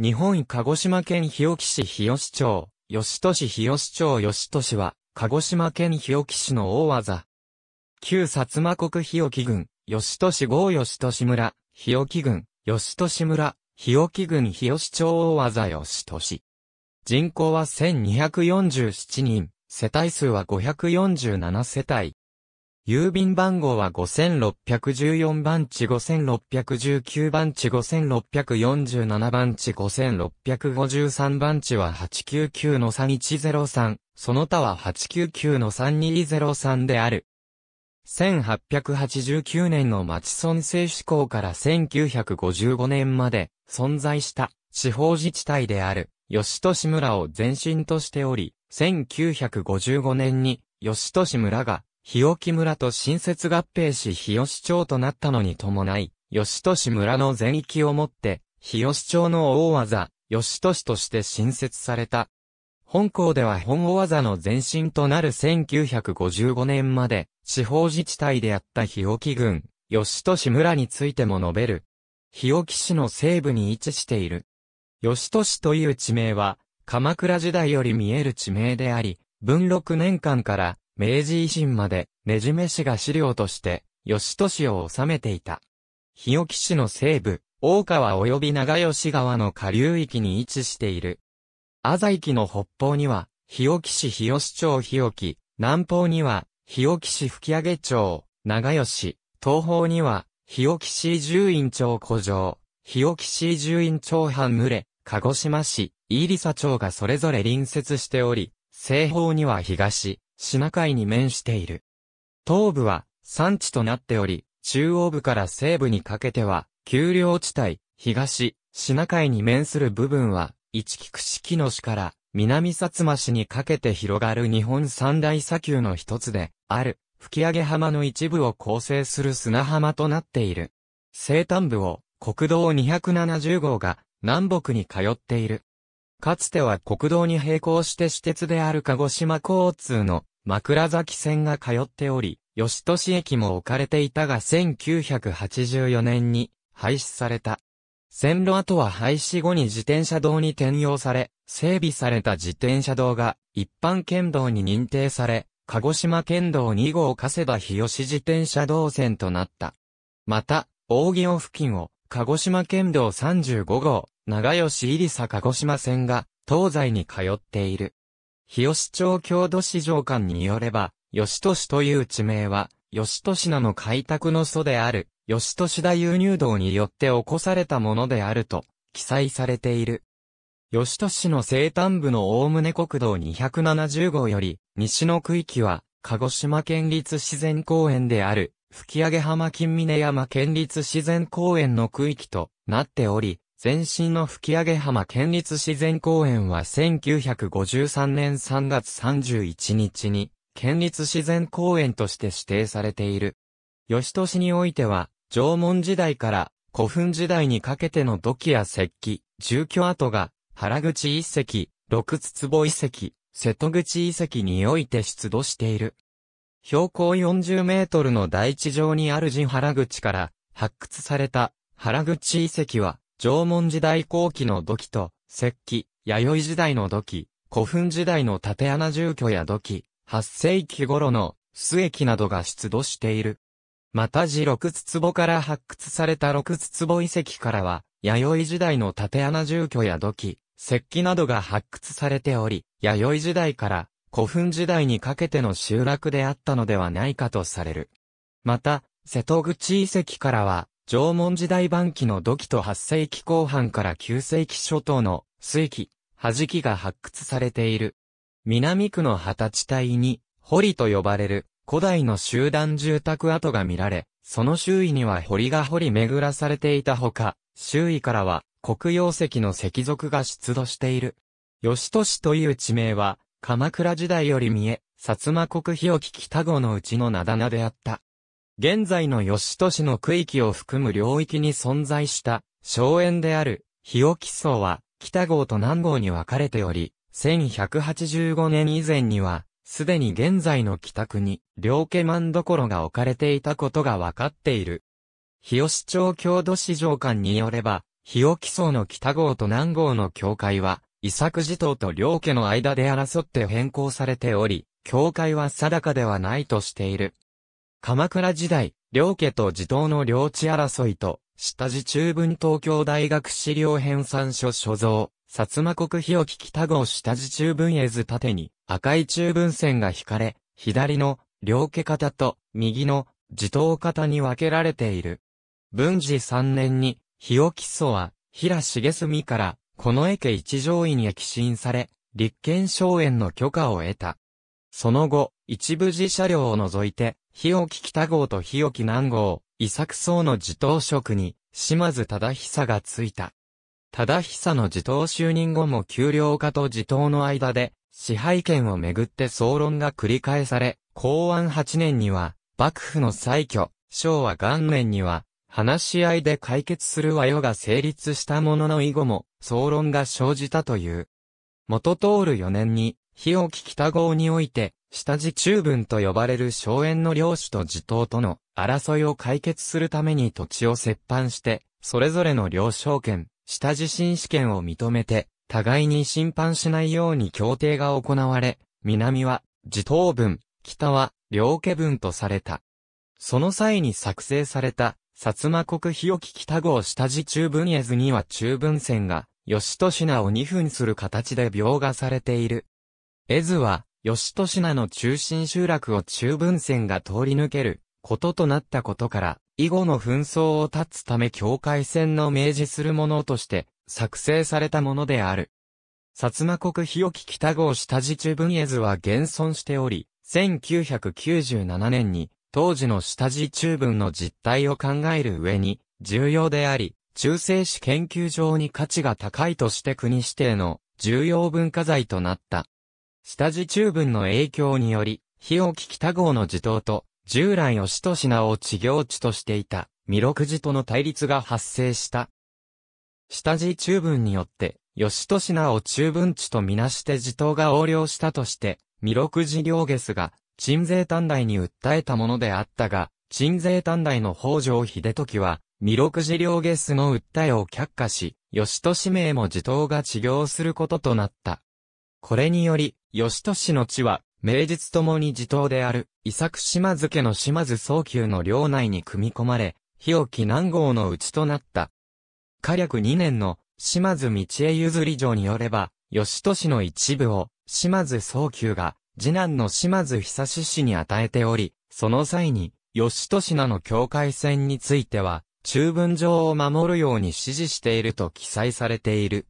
日本鹿児島県日置市日吉町、吉都市日吉町吉都市は、鹿児島県日置市の大技。旧薩摩国日置郡、吉都市郷吉都市村、日置郡、吉都市村、日置郡日吉町大技吉都市。人口は1247人、世帯数は547世帯。郵便番号は5614番地5619番地5647番地5653番地は899 3103、その他は899 3203である。1889年の町村政施行から1955年まで存在した地方自治体である吉都市村を前身としており、1955年に吉都市村が日置村と新設合併し日吉町となったのに伴い、吉都市村の全域をもって、日吉町の大技、吉都市として新設された。本校では本大技の前身となる1955年まで、地方自治体であった日置郡、吉都市村についても述べる。日置市の西部に位置している。吉都市という地名は、鎌倉時代より見える地名であり、文禄年間から明治維新まで、ねじめ氏が資料として、吉都市を治めていた。日置市の西部、大川及び長吉川の下流域に位置している。浅井の北方には、日置市日吉町日置、南方には、日置市吹上町、長吉、東方には、日置市十院町古城、日置市十院町半群れ、鹿児島市、飯里佐町がそれぞれ隣接しており、西方には東、シナ海に面している。東部は山地となっており、中央部から西部にかけては、丘陵地帯、東、シナ海に面する部分は、一菊式の市から南薩摩市にかけて広がる日本三大砂丘の一つで、ある、吹上浜の一部を構成する砂浜となっている。西端部を国道270号が南北に通っている。かつては国道に並行して私鉄である鹿児島交通の枕崎線が通っており、吉都市駅も置かれていたが1984年に廃止された。線路跡は廃止後に自転車道に転用され、整備された自転車道が一般県道に認定され、鹿児島県道2号加世田日吉自転車道線となった。また、大木尾付近を鹿児島県道35号、長吉入佐鹿児島線が東西に通っている。日吉町郷土史上官によれば、吉都市という地名は、吉都市名の開拓の祖である、吉都市大輸入道によって起こされたものであると、記載されている。吉都市の西端部の大胸国道270号より、西の区域は、鹿児島県立自然公園である、吹上浜金峰山県立自然公園の区域となっており、前身の吹上浜県立自然公園は1953年3月31日に、県立自然公園として指定されている。吉都市においては、縄文時代から古墳時代にかけての土器や石器、住居跡が、原口遺跡、六つ壺遺跡、瀬戸口遺跡において出土している。標高40メートルの大地上にある地原口から発掘された原口遺跡は縄文時代後期の土器と、石器、弥生時代の土器、古墳時代の縦穴住居や土器、8世紀頃の須駅などが出土している。また地六つ壺から発掘された六つ壺遺跡からは、弥生時代の縦穴住居や土器、石器などが発掘されており、弥生時代から古墳時代にかけての集落であったのではないかとされる。また、瀬戸口遺跡からは、縄文時代晩期の土器と8世紀後半から9世紀初頭の水器、弾きが発掘されている。南区の旗地帯に、堀と呼ばれる古代の集団住宅跡が見られ、その周囲には堀が掘り巡らされていたほか、周囲からは黒曜石の石族が出土している。吉都市という地名は、鎌倉時代より見え、薩摩国日置北後のうちの名棚であった。現在の吉都市の区域を含む領域に存在した、荘園である、日置荘は、北郷と南郷に分かれており、1185年以前には、すでに現在の北区に、両家万所が置かれていたことが分かっている。日吉町郷土史上館によれば、日置荘の北郷と南郷の境界は、伊作寺島と両家の間で争って変更されており、境界は定かではないとしている。鎌倉時代、両家と地頭の領地争いと、下地中文東京大学資料編纂書所蔵、薩摩国日置北号下地中文絵図縦に、赤い中文線が引かれ、左の両家方と右の地頭方に分けられている。文治3年に、日置祖は、平重澄から、この家一条院へ寄進され、立憲荘園の許可を得た。その後、一部自車両を除いて、日置北郷と日置南郷、伊作僧の自頭職に、島津忠久がついた。忠久の自頭就任後も給料家と自頭の間で、支配権をめぐって総論が繰り返され、公安8年には、幕府の再挙、昭和元年には、話し合いで解決する和洋が成立したものの以後も、総論が生じたという。元通る4年に、日置北郷において、下地中分と呼ばれる荘園の領主と地頭との争いを解決するために土地を折半して、それぞれの領証権、下地新試権を認めて、互いに審判しないように協定が行われ、南は地頭分、北は領家分とされた。その際に作成された、薩摩国日置北号下地中分絵図には中分線が、吉利品を2分する形で描画されている。絵図は、吉戸品の中心集落を中分線が通り抜けることとなったことから、以後の紛争を断つため境界線の明示するものとして作成されたものである。薩摩国日置北郷下地中分絵図は現存しており、1997年に当時の下地中分の実態を考える上に重要であり、中世史研究上に価値が高いとして国指定の重要文化財となった。下地中分の影響により、日置北郷の地頭と、従来の市と品を地行地としていた、弥勒寺との対立が発生した。下地中分によって、吉と品を中分地とみなして地頭が横領したとして、弥勒寺両下が、鎮西短大に訴えたものであったが、鎮西短大の北条秀時は、弥勒寺両下の訴えを却下し、吉と氏名も地頭が地行することとなった。これにより、吉都市の地は、名実ともに地頭である、伊作島津家の島津早急の領内に組み込まれ、日置南郷のうちとなった。火略2年の島津道江譲り城によれば、吉都市の一部を島津早急が次男の島津久志氏に与えており、その際に吉都市の境界線については、中文上を守るように指示していると記載されている。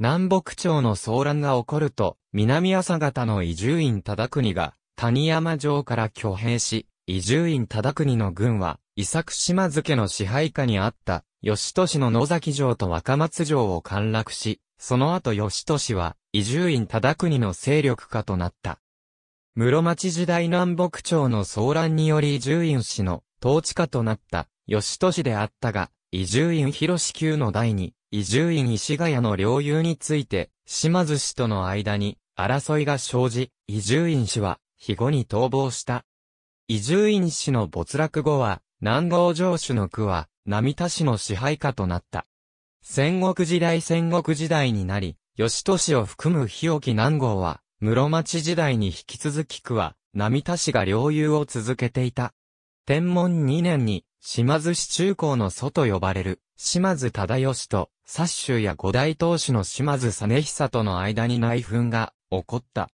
南北朝の騒乱が起こると、南朝方の伊集院忠国が、谷山城から挙兵し、伊集院忠国の軍は、伊作島津家の支配下にあった、吉都市の野崎城と若松城を陥落し、その後吉都市は、伊集院忠国の勢力下となった。室町時代南北朝の騒乱により伊集院氏の統治下となった、吉都市であったが、伊集院広志級の第二、伊集院石ヶ谷の領有について、島津氏との間に争いが生じ、伊集院氏は、肥後に逃亡した。伊集院氏の没落後は、南郷城主の区は、並田氏の支配下となった。戦国時代戦国時代になり、吉都氏を含む日置南郷は、室町時代に引き続き区は、並田氏が領有を続けていた。天文2年に、島津市中高の祖と呼ばれる、島津忠義と、薩州や五大当主の島津実久との間に内紛が起こった。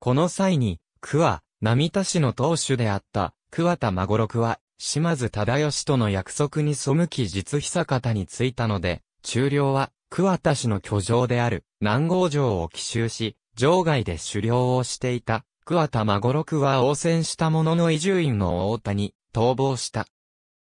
この際に、桑、並田氏の当主であった、桑田孫六は、島津忠義との約束に背き実久方についたので、中領は、桑田氏の居城である、南郷城を奇襲し、城外で狩猟をしていた、桑田孫六は応戦したものの移住院の大田に、逃亡した。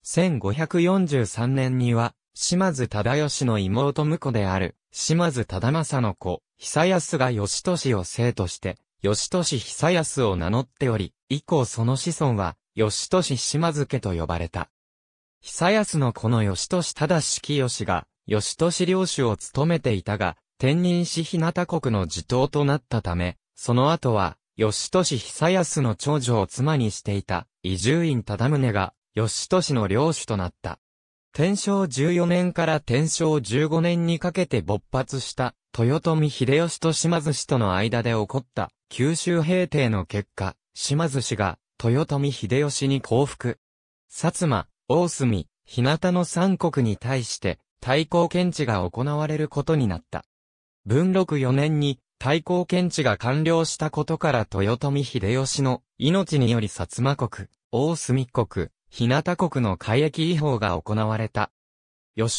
1543年には、島津忠義の妹婿である、島津忠政の子、久安が義年を生として、義年久安を名乗っており、以降その子孫は、義年島津家と呼ばれた。久安の子の義年忠義が、義年領主を務めていたが、天任し日向国の地頭となったため、その後は、義年久安の長女を妻にしていた、伊集院忠宗が、吉都氏の領主となった。天正14年から天正15年にかけて勃発した豊臣秀吉と島津氏との間で起こった九州平定の結果、島津氏が豊臣秀吉に降伏。薩摩、大隅、日向の三国に対して対抗検知が行われることになった。文禄4年に対抗検知が完了したことから豊臣秀吉の命により薩摩国、大隅国、日向国の海域違法が行われた。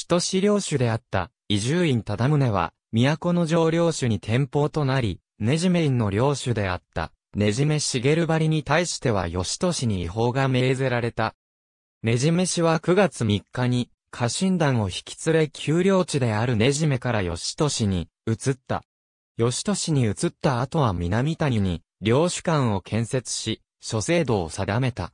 都市領主であった伊集院忠宗は、都の上領主に転封となり、ねじめ院の領主であった、ねじめ茂張りに対しては都市に違法が命ぜられた。ねじめ氏は9月3日に、家臣団を引き連れ丘陵地であるねじめから都市に移った。都市に移った後は南谷に領主館を建設し、諸制度を定めた。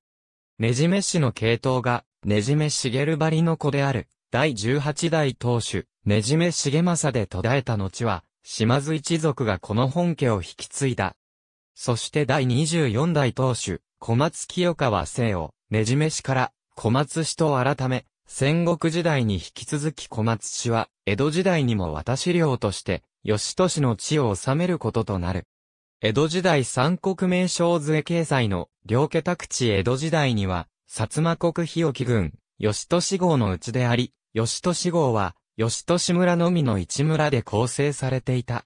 ねじめ氏の系統が、ねじめ茂張りの子である、第十八代当主、ねじめ茂政で途絶えた後は、島津一族がこの本家を引き継いだ。そして第二十四代当主、小松清川姓を、ねじめ氏から、小松氏と改め、戦国時代に引き続き小松氏は、江戸時代にも渡し領として、吉都氏の地を治めることとなる。江戸時代三国名称図絵掲載の両家宅地江戸時代には、薩摩国日置郡、吉都志号のうちであり、吉都志号は、吉都志村のみの一村で構成されていた。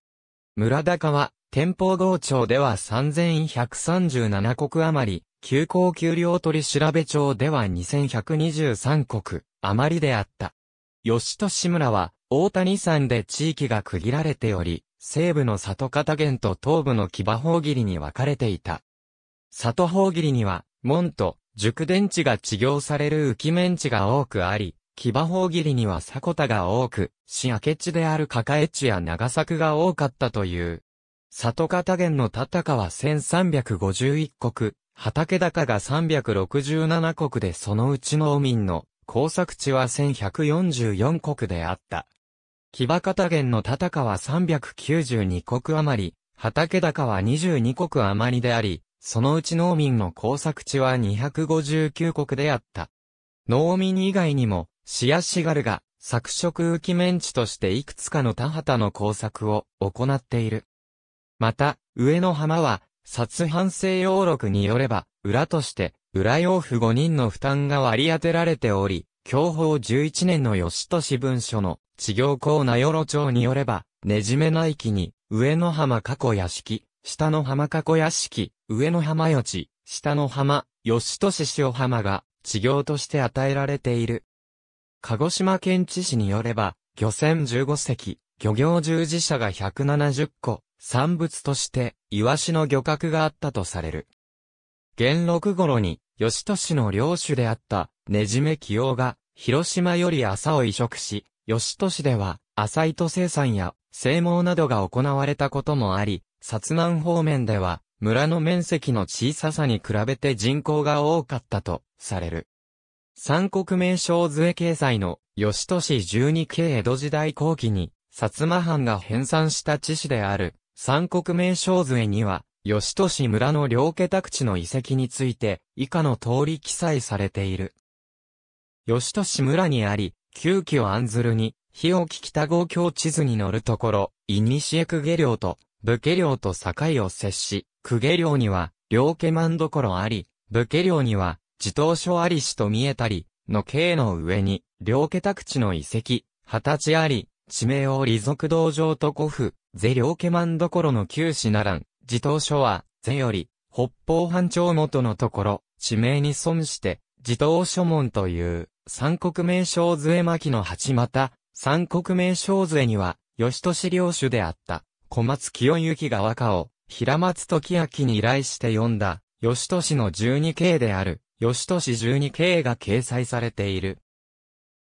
村高は、天保道町では3137国余り、休校給料取調べ町では2123国余りであった。吉都志村は、大谷山で地域が区切られており、西部の里方原と東部の木場方切に分かれていた。里方切には、門と熟電池が治療される浮面地が多くあり、木場方切には迫田が多く、市明地である加江地や長作が多かったという。里方原の田高は1351国、畑高が367国でそのうち農民の工作地は1144国であった。木場方言の田高は392国余り、畑高は22国余りであり、そのうち農民の耕作地は259国であった。農民以外にも、シアシガルが、作食浮き面地としていくつかの田畑の工作を行っている。また、上野浜は、殺藩西洋録によれば、裏として、裏養父5人の負担が割り当てられており、教法11年の吉利文書の地行校名ろ町によれば、ねじめな駅に、上野浜過去屋敷、下野浜過去屋敷、上野浜よち、下野浜、吉利塩浜が、地行として与えられている。鹿児島県知事によれば、漁船15隻、漁業従事者が170個、産物として、イワシの漁獲があったとされる。元禄頃に、吉利の領主であった、ねじめ起用が、広島より朝を移植し、吉都市では、朝糸生産や、生毛などが行われたこともあり、薩南方面では、村の面積の小ささに比べて人口が多かったと、される。三国名称図絵掲載の、吉都市十二系江戸時代後期に、薩摩藩が編纂した地市である、三国名称図絵には、吉都市村の両家宅地の遺跡について、以下の通り記載されている。吉利市村にあり、旧居ずるに、日置北郷郷地図に乗るところ、古公下領と、武家領と境を接し、公下領には、両家満所あり、武家領には、自頭書ありしと見えたり、の刑の上に、両家宅地の遺跡、二十歳あり、地名を利族道場と古府、是両家満所の旧市ならん、自頭書は、是より、北方藩町元のところ、地名に損して、自頭書門という。三国名称杖巻の八股、三国名称杖には、吉利領主であった、小松清行が和歌を、平松時明に依頼して読んだ、吉利の十二系である、吉利十二系が掲載されている。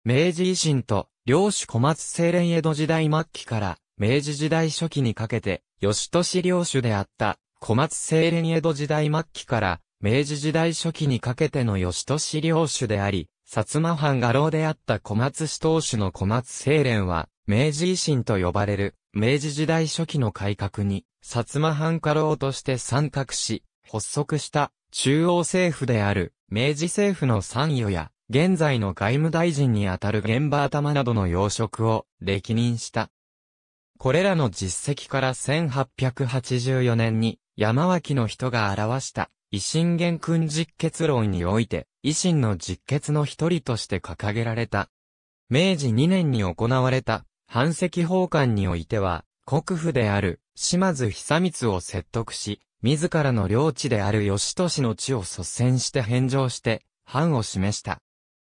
明治維新と、領主小松清廉江戸時代末期から、明治時代初期にかけて、吉利領主であった、小松清廉江戸時代末期から、明治時代初期にかけての吉利領主であり、薩摩藩画廊であった小松市当主の小松清廉は、明治維新と呼ばれる、明治時代初期の改革に、薩摩藩画廊として参画し、発足した中央政府である明治政府の参与や、現在の外務大臣にあたる現場頭などの要職を歴任した。これらの実績から1884年に山脇の人が表した維新元君実結論において、維新の実決の一人として掲げられた。明治2年に行われた、反石奉還においては、国府である、島津久光を説得し、自らの領地である都市の地を率先して返上して、藩を示した。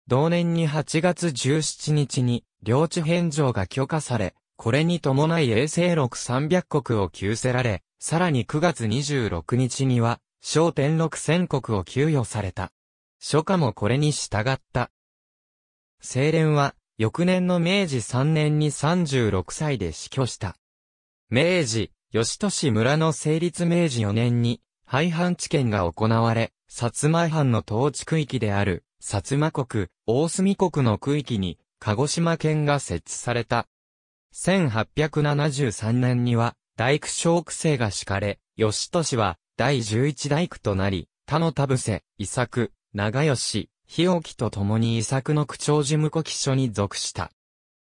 同年に8月17日に、領地返上が許可され、これに伴い衛星六三百国を救せられ、さらに9月26日には、小天六千国を給与された。初夏もこれに従った。清廉は、翌年の明治3年に36歳で死去した。明治、吉都市村の成立明治4年に、廃藩置県が行われ、薩摩藩の統治区域である、薩摩国、大隅国の区域に、鹿児島県が設置された。1873年には、大工小区制が敷かれ、吉都市は、第11大工となり、他の田伏、伊作、長吉、日置と共に遺作の区長事務古記書に属した。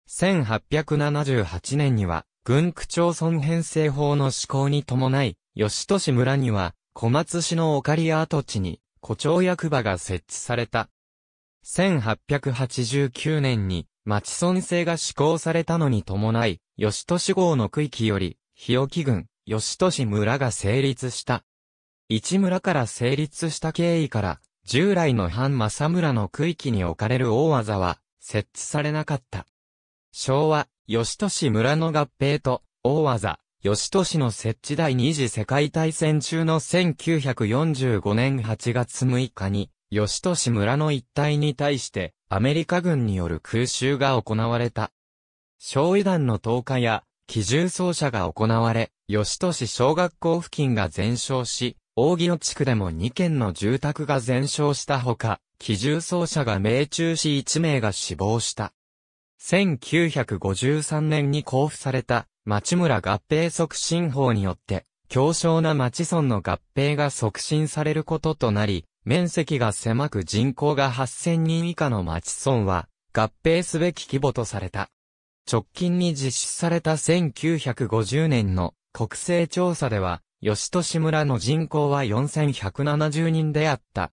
1878年には、軍区町村編成法の施行に伴い、吉都市村には、小松市のオカリア跡地に、古町役場が設置された。1889年に、町村制が施行されたのに伴い、吉都市号の区域より、日置郡、吉都市村が成立した。一村から成立した経緯から、従来の反政村の区域に置かれる大技は設置されなかった。昭和、吉都市村の合併と、大技、吉都市の設置第二次世界大戦中の1945年8月6日に、吉都市村の一帯に対してアメリカ軍による空襲が行われた。焼夷弾の投下や機銃掃射が行われ、吉都市小学校付近が全焼し、大木野地区でも2軒の住宅が全焼したほか、機銃奏者が命中し1名が死亡した。1953年に交付された町村合併促進法によって、強小な町村の合併が促進されることとなり、面積が狭く人口が8000人以下の町村は合併すべき規模とされた。直近に実施された1950年の国勢調査では、吉利村の人口は4170人であった。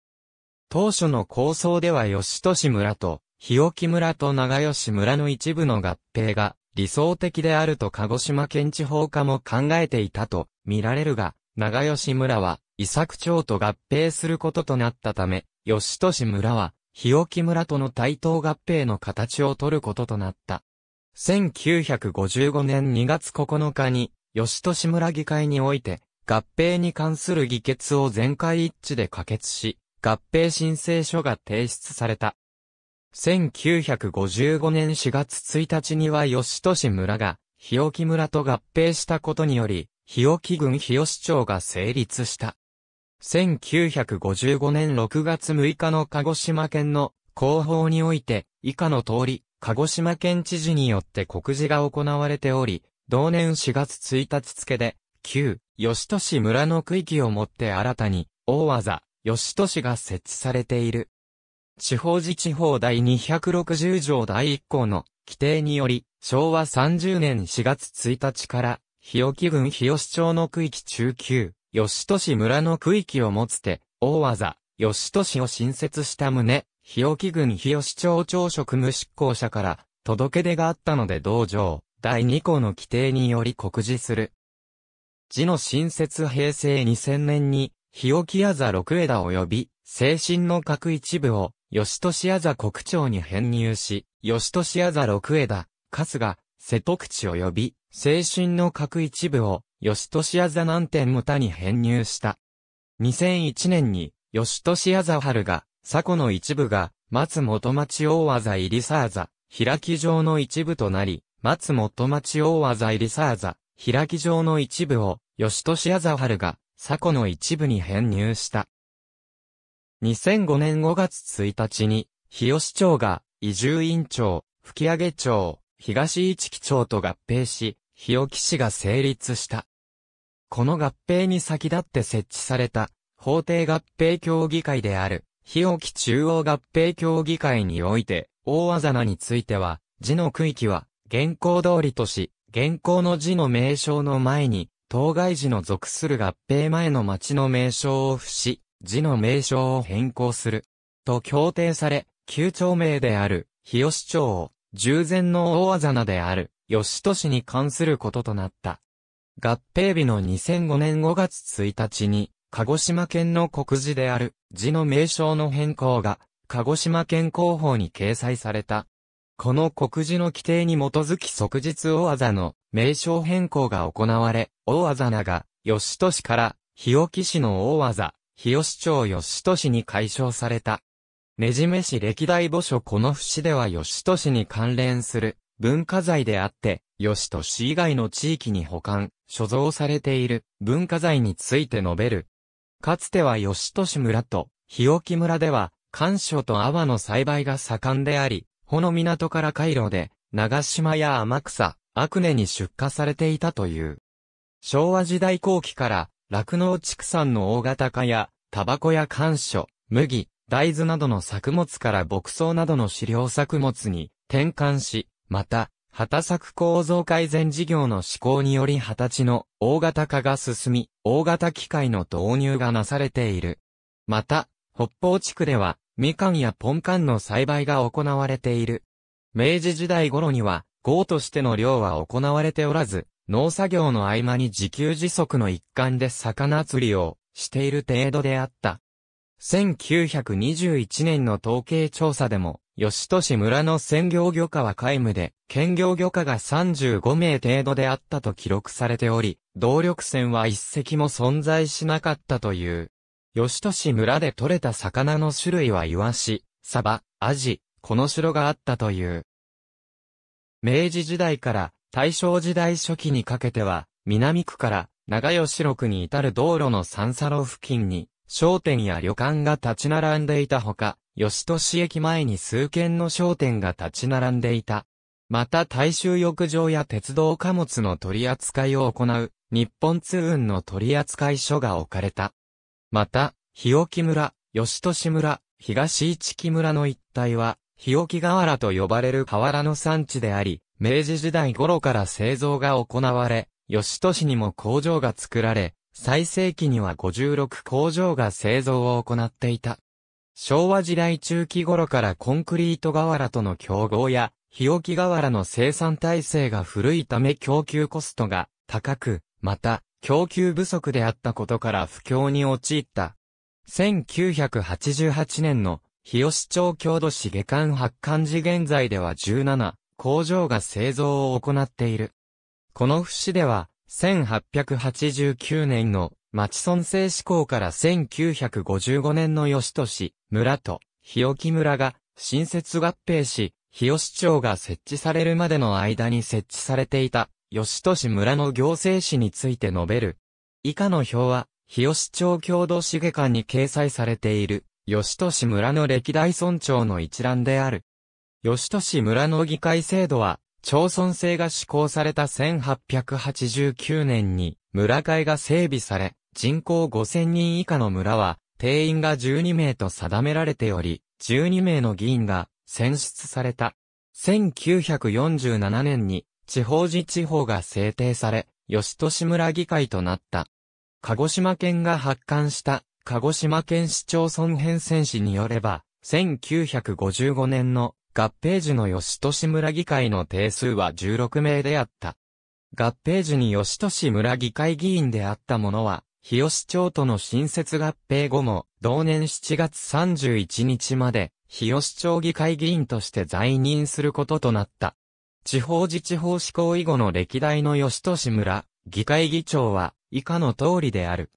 当初の構想では吉利村と、日置村と長吉村の一部の合併が理想的であると鹿児島県地方課も考えていたと見られるが、長吉村は伊作町と合併することとなったため、吉利村は日置村との対等合併の形を取ることとなった。1955年2月9日に、吉利村議会において、合併に関する議決を全会一致で可決し、合併申請書が提出された。1955年4月1日には吉都市村が、日置村と合併したことにより、日置郡日吉町が成立した。1955年6月6日の鹿児島県の広報において、以下の通り、鹿児島県知事によって告示が行われており、同年4月1日付で、旧、吉都市村の区域をもって新たに、大技、吉都市が設置されている。地方自治法第260条第1項の規定により、昭和30年4月1日から、日置郡日吉町の区域中級、吉都市村の区域を持つて、大技、吉都市を新設した旨、日置郡日吉町町職務執行者から、届け出があったので同条、第2項の規定により告示する。字の新設平成2000年に、日置矢座六枝及び、精神の各一部を、吉利矢座国長に編入し、吉利矢座六枝、春日、瀬戸口及び、精神の各一部を、吉利矢座南天無他に編入した。2001年に、吉利矢座春が、佐古の一部が、松本町大和座入り沢座、開き城の一部となり、松本町大和座入り沢座、開き城の一部を、吉利矢沢春が、佐古の一部に編入した。2005年5月1日に、日吉町が、移住院長、吹上町、東市木町と合併し、日置市が成立した。この合併に先立って設置された、法定合併協議会である、日置中央合併協議会において、大技なについては、字の区域は、現行通りとし、現行の字の名称の前に、当該寺の属する合併前の町の名称を付し、寺の名称を変更する。と協定され、旧町名である、日吉町を、従前の大技名である、吉都市に関することとなった。合併日の2005年5月1日に、鹿児島県の国寺である、寺の名称の変更が、鹿児島県広報に掲載された。この国寺の規定に基づき即日大技の、名称変更が行われ、大技名なが、吉都市から、日置市の大技、日吉町吉都市に解消された。ねじめ市歴代墓所この節では吉都市に関連する文化財であって、吉都市以外の地域に保管、所蔵されている文化財について述べる。かつては吉都市村と日置村では、干渉と泡の栽培が盛んであり、穂の港から回路で、長島や天草、アクネに出荷されていたという。昭和時代後期から、酪農畜産の大型化や、タバコや甘渉、麦、大豆などの作物から牧草などの飼料作物に転換し、また、畑作構造改善事業の施行により畑地の大型化が進み、大型機械の導入がなされている。また、北方地区では、みかんやポンカンの栽培が行われている。明治時代頃には、豪としての漁は行われておらず、農作業の合間に自給自足の一環で魚釣りをしている程度であった。1921年の統計調査でも、吉都市村の専業漁家は皆無で、兼業漁家が35名程度であったと記録されており、動力船は一隻も存在しなかったという。吉都市村で獲れた魚の種類はイワシ、サバ、アジ、この城があったという。明治時代から大正時代初期にかけては、南区から長吉六に至る道路の三佐路付近に、商店や旅館が立ち並んでいたほか、吉都市駅前に数軒の商店が立ち並んでいた。また大衆浴場や鉄道貨物の取り扱いを行う、日本通運の取扱所が置かれた。また、日置村、吉都市村、東市木村の一帯は、日置河原と呼ばれる河原の産地であり、明治時代頃から製造が行われ、吉都市にも工場が作られ、最盛期には56工場が製造を行っていた。昭和時代中期頃からコンクリート瓦との競合や、日置瓦の生産体制が古いため供給コストが高く、また、供給不足であったことから不況に陥った。1988年の日吉町郷土史下巻発刊時現在では17工場が製造を行っている。この節では、1889年の町村制施行から1955年の吉都市、村と日置村が新設合併し、日吉町が設置されるまでの間に設置されていた吉都市村の行政史について述べる。以下の表は、日吉町郷土市下巻に掲載されている。吉都市村の歴代村長の一覧である。吉都市村の議会制度は、町村制が施行された1889年に村会が整備され、人口5000人以下の村は、定員が12名と定められており、12名の議員が選出された。1947年に地方自治法が制定され、吉都市村議会となった。鹿児島県が発刊した鹿児島県市町村編選史によれば、1955年の合併時の吉利村議会の定数は16名であった。合併時に吉利村議会議員であった者は、日吉町との新設合併後も、同年7月31日まで、日吉町議会議員として在任することとなった。地方自治法施行以後の歴代の吉利村、議会議長は、以下の通りである。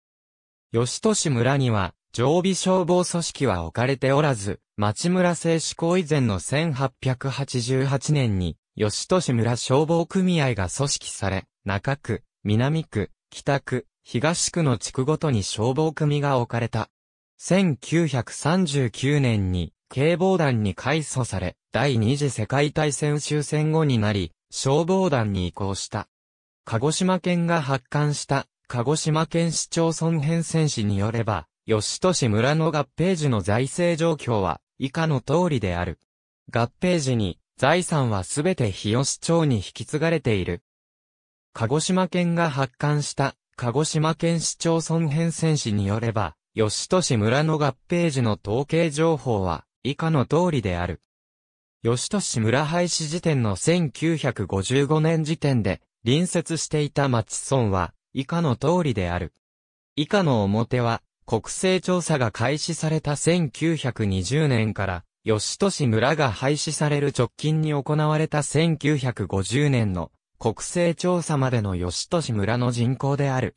吉都市村には、常備消防組織は置かれておらず、町村製施行以前の1888年に、吉都市村消防組合が組織され、中区、南区、北区、東区の地区ごとに消防組が置かれた。1939年に警防団に改組され、第二次世界大戦終戦後になり、消防団に移行した。鹿児島県が発刊した鹿児島県市町村編選士によれば、吉都市村の合併時の財政状況は、以下の通りである。合併時に、財産はすべて日吉町に引き継がれている。鹿児島県が発刊した、鹿児島県市町村編選士によれば、吉都市村の合併時の統計情報は、以下の通りである。吉都市村廃止時点の1955年時点で、隣接していた町村は、以下の通りである。以下の表は、国勢調査が開始された1920年から、吉都市村が廃止される直近に行われた1950年の国勢調査までの吉都市村の人口である。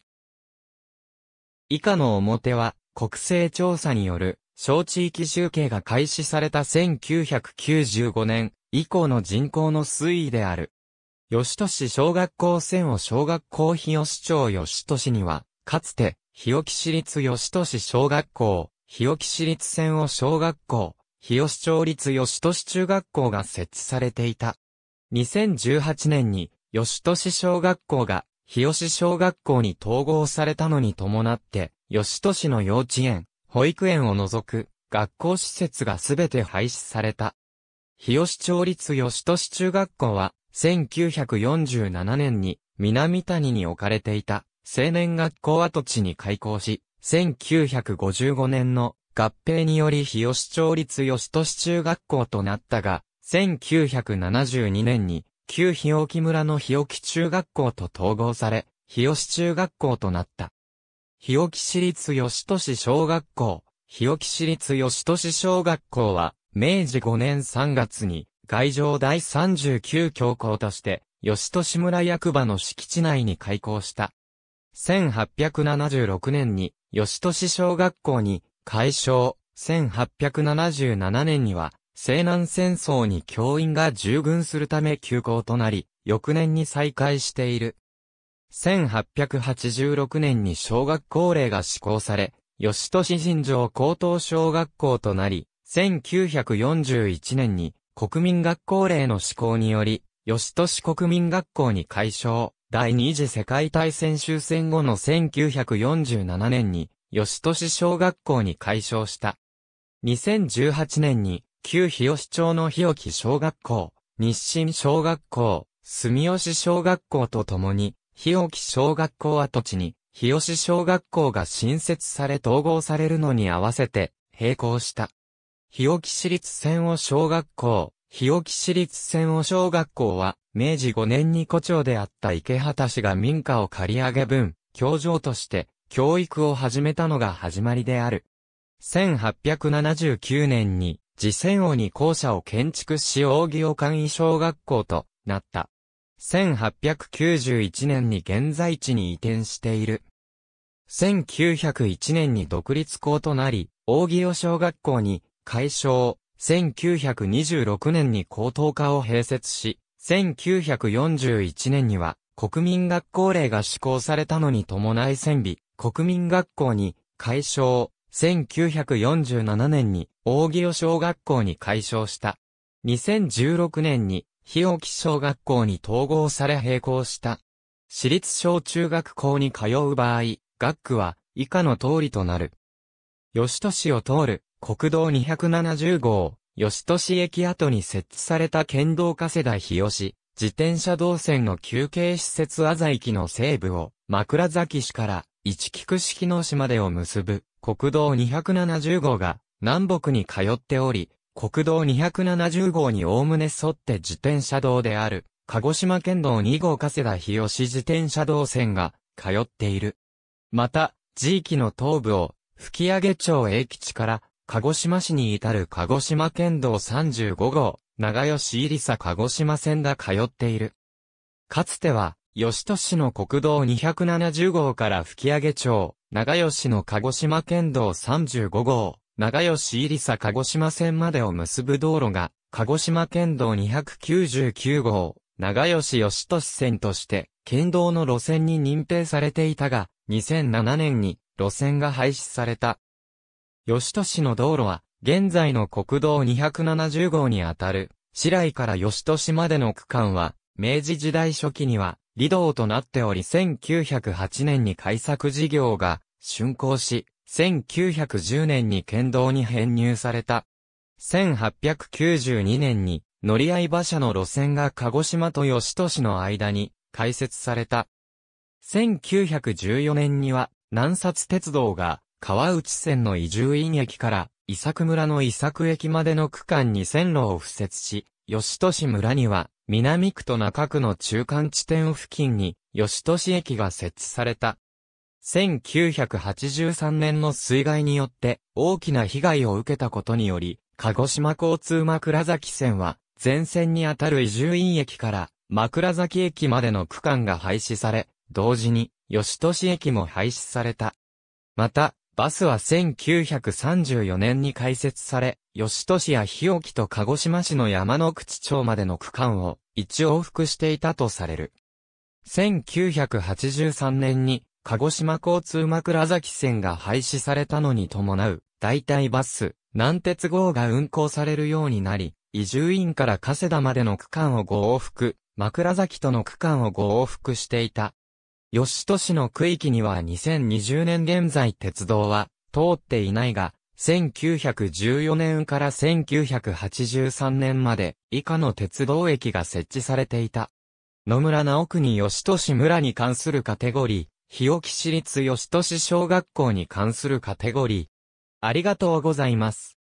以下の表は国勢調査による小地域集計が開始された1995年以降の人口の推移である。吉都市小学校線を小学校日吉町吉都市には、かつて、日置市立吉都市小学校、日置市立線を小学校、日吉町立吉都市中学校が設置されていた。2018年に、吉都市小学校が、日吉小学校に統合されたのに伴って、吉都市の幼稚園、保育園を除く、学校施設がすべて廃止された。日吉町立吉都市中学校は、1947年に南谷に置かれていた青年学校跡地に開校し、1955年の合併により日吉町立吉都市中学校となったが、1972年に旧日置村の日置中学校と統合され、日吉中学校となった。日置市立吉都市小学校、日置市立吉都市小学校は、明治5年3月に会場第39教皇として、吉利村役場の敷地内に開校した。1876年に、吉利小学校に、改称、1877年には、西南戦争に教員が従軍するため休校となり、翌年に再開している。1886年に小学校令が施行され、吉利新城高等小学校となり、1941年に国民学校令の施行により、吉都市国民学校に改称、第二次世界大戦終戦後の1947年に、吉都市小学校に改称した。2018年に、旧日吉町の日置小学校、日清小学校、住吉小学校とともに、日置小学校跡地に、日吉小学校が新設され統合されるのに合わせて、並行した。日置市立千尾小学校。日置市立千尾小学校は、明治5年に古町であった池畑氏が民家を借り上げ分、教場として、教育を始めたのが始まりである。1879年に、次千尾に校舎を建築し大木尾簡易小学校となった。1891年に現在地に移転している。1901年に独立校となり、大木尾小学校に解消、1926年に高等科を併設し、1941年には国民学校令が施行されたのに伴い選備、国民学校に解消、1947年に大木尾小学校に解消した。2016年に日置小学校に統合され並行した。私立小中学校に通う場合、学区は以下の通りとなる。吉都市を通る国道270号、吉都市駅跡に設置された県道加世田日吉、自転車道線の休憩施設あざ駅の西部を、枕崎市から、市菊式の島市までを結ぶ、国道270号が、南北に通っており、国道270号におおむね沿って自転車道である、鹿児島県道2号加世田日吉自転車道線が、通っている。また、地域の東部を、吹上町駅地から、鹿児島市に至る鹿児島県道35号、長吉入佐鹿児島線が通っている。かつては、吉都市の国道270号から吹上町、長吉の鹿児島県道35号、長吉入佐鹿児島線までを結ぶ道路が、鹿児島県道299号、長吉吉都市線として、県道の路線に認定されていたが、2007年に路線が廃止された。吉戸市の道路は、現在の国道270号にあたる、市井から吉戸市までの区間は、明治時代初期には、離道となっており1908年に開削事業が、竣工し、1910年に県道に編入された。1892年に、乗り合い馬車の路線が鹿児島と吉戸市の間に開設された。1914年には、南札鉄道が川内線の伊集院駅から伊作村の伊作駅までの区間に線路を敷設し、吉都市村には南区と中区の中間地点付近に吉都市駅が設置された。1983年の水害によって大きな被害を受けたことにより、鹿児島交通枕崎線は前線にあたる伊集院駅から枕崎駅までの区間が廃止され、同時に吉都市駅も廃止された。また、バスは1934年に開設され、吉都市や日置と鹿児島市の山の口町までの区間を一往復していたとされる。1983年に鹿児島交通枕崎線が廃止されたのに伴う代替バス、南鉄号が運行されるようになり、移住院から加世田までの区間を5往復、枕崎との区間を5往復していた。吉都市の区域には2020年現在鉄道は通っていないが、1914年から1983年まで以下の鉄道駅が設置されていた。野村直国吉都市村に関するカテゴリー、日置市立吉都市小学校に関するカテゴリー。ありがとうございます。